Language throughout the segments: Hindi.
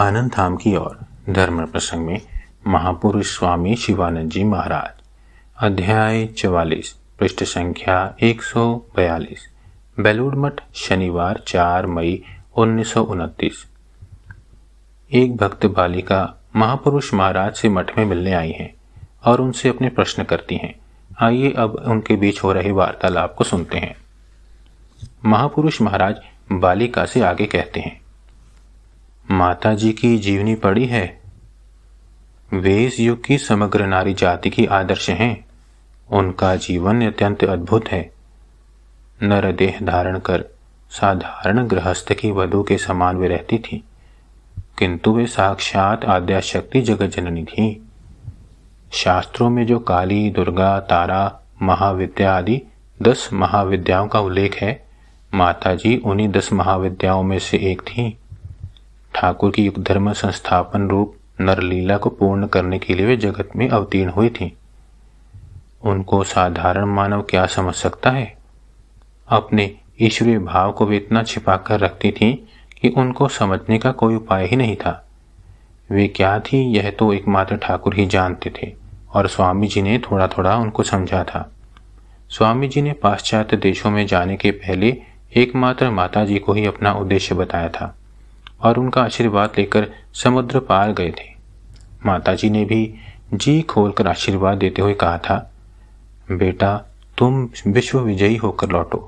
आनंद धाम की ओर धर्म प्रसंग में महापुरुष स्वामी शिवानंद जी महाराज अध्याय चवालीस पृष्ठ संख्या एक बयालीस बेलूड मठ शनिवार चार मई उन्नीस एक भक्त बालिका महापुरुष महाराज से मठ में मिलने आई है और उनसे अपने प्रश्न करती हैं आइए अब उनके बीच हो रहे वार्तालाप को सुनते हैं महापुरुष महाराज बालिका से आगे कहते हैं माता जी की जीवनी पड़ी है वे इस युग की समग्र नारी जाति की आदर्श हैं उनका जीवन अत्यंत अद्भुत है नर देह धारण कर साधारण गृहस्थ की वधु के समान वे रहती थी किंतु वे साक्षात आद्याशक्ति जगत जननी थी शास्त्रों में जो काली दुर्गा तारा महाविद्या आदि दस महाविद्याओं का उल्लेख है माता जी उन्हीं दस महाविद्याओं में से एक थी ठाकुर की युग धर्म संस्थापन रूप नरलीला को पूर्ण करने के लिए वे जगत में अवतीर्ण हुई थी उनको साधारण मानव क्या समझ सकता है अपने ईश्वरीय भाव को वे इतना छिपा कर रखती थी कि उनको समझने का कोई उपाय ही नहीं था वे क्या थी यह तो एकमात्र ठाकुर ही जानते थे और स्वामी जी ने थोड़ा थोड़ा उनको समझा था स्वामी जी ने पाश्चात्य देशों में जाने के पहले एकमात्र माता जी को ही अपना उद्देश्य बताया था और उनका आशीर्वाद लेकर समुद्र पार गए थे माताजी ने भी जी खोलकर आशीर्वाद देते हुए कहा था बेटा तुम विश्व विजयी होकर लौटो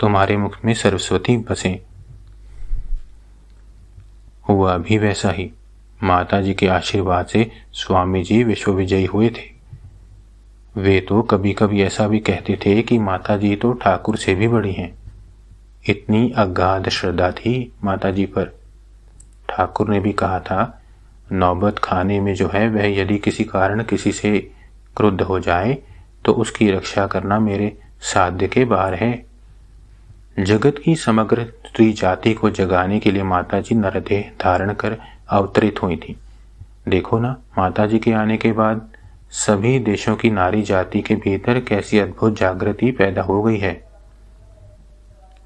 तुम्हारे मुख में सरस्वती बसे हुआ भी वैसा ही माता जी के आशीर्वाद से स्वामी जी विश्व विजयी हुए थे वे तो कभी कभी ऐसा भी कहते थे कि माता जी तो ठाकुर से भी बड़ी हैं इतनी अगाध श्रद्धा थी माता जी पर ठाकुर ने भी कहा था नौबत खाने में जो है वह यदि किसी कारण किसी से क्रुद्ध हो जाए तो उसकी रक्षा करना मेरे साध्य के बाहर है जगत की समग्र स्त्री जाति को जगाने के लिए माता जी नरदेह धारण कर अवतरित हुई थी देखो ना माता जी के आने के बाद सभी देशों की नारी जाति के भीतर कैसी अद्भुत जागृति पैदा हो गई है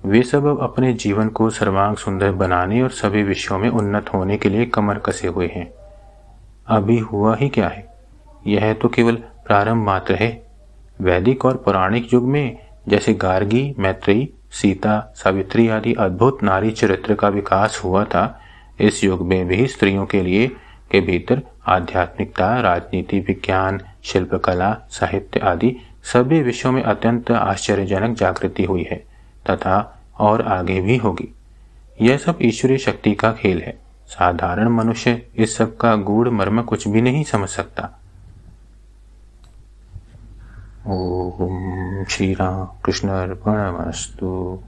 वे सब अब अपने जीवन को सर्वांग सुंदर बनाने और सभी विषयों में उन्नत होने के लिए कमर कसे हुए हैं अभी हुआ ही क्या है यह तो केवल प्रारंभ मात्र है वैदिक और पौराणिक युग में जैसे गार्गी मैत्री सीता सावित्री आदि अद्भुत नारी चरित्र का विकास हुआ था इस युग में भी स्त्रियों के लिए के भीतर आध्यात्मिकता राजनीति विज्ञान शिल्पकला साहित्य आदि सभी विषयों में अत्यंत आश्चर्यजनक जागृति हुई है तथा और आगे भी होगी यह सब ईश्वरीय शक्ति का खेल है साधारण मनुष्य इस सब का गूढ़ मर्म कुछ भी नहीं समझ सकता ओम श्री राम कृष्ण मस्तु